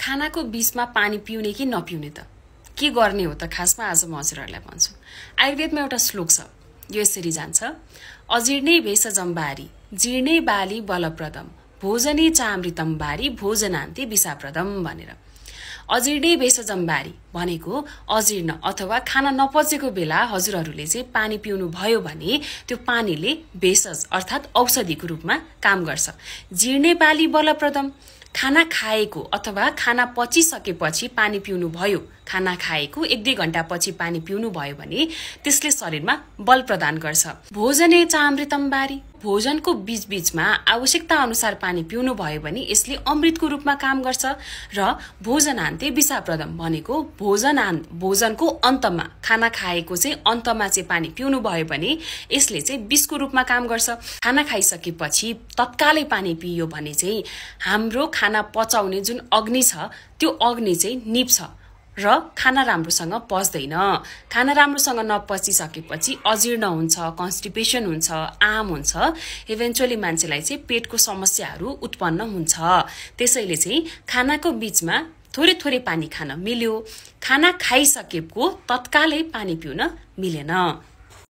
खानाको बिचमा पानी पिउने कि नपिउने त के गर्ने हो त खासमा आज म हजुरहरूलाई भन्छु आयुर्वेदमा एउटा श्लोक छ यो यसरी जान्छ अजीर्णै भेष जम्बारी जीर्णै बाली बलप्रदम भोजने चामृतम बारी भोजनान्ति विषाप्रदम भनेर अजीर्णै भेष जम्बारी भनेको अजीर्ण अथवा खाना नपचेको बेला हजुरहरूले चाहिँ पानी पिउनु भयो भने त्यो पानीले भेषज अर्थात् औषधिको रूपमा काम गर्छ जीर्णे बाली बलप्रदम खाना खाएको अथवा खाना पचिसकेपछि पानी पिउनु भयो खाना खाएको एक दुई घन्टापछि पानी पिउनु भयो भने त्यसले शरीरमा बल प्रदान गर्छ भोजने चामृतम्बारी भोजनको बिचबिचमा आवश्यकता अनुसार पानी पिउनु भयो भने यसले अमृतको रूपमा काम गर्छ र भोजनान्ते विषाप्रदम भनेको भोजनान् भोजनको अन्तमा खाना खाएको चाहिँ अन्तमा चाहिँ पानी पिउनु भयो भने यसले चाहिँ विषको रूपमा काम गर्छ खाना खाइसकेपछि तत्कालै पानी पियो भने चाहिँ हाम्रो खाना पचाउने जुन अग्नि छ त्यो अग्नि चाहिँ निप्छ र खाना राम्रोसँग पच्दैन खाना राम्रोसँग नपचिसकेपछि अजीर्ण हुन्छ कन्स्टिपेसन हुन्छ आम हुन्छ इभेन्चुअली मान्छेलाई चाहिँ पेटको समस्याहरू उत्पन्न हुन्छ त्यसैले चाहिँ खानाको बिचमा थोरै थोरै पानी खान मिल्यो खाना खाइसकेको तत्कालै पानी पिउन मिलेन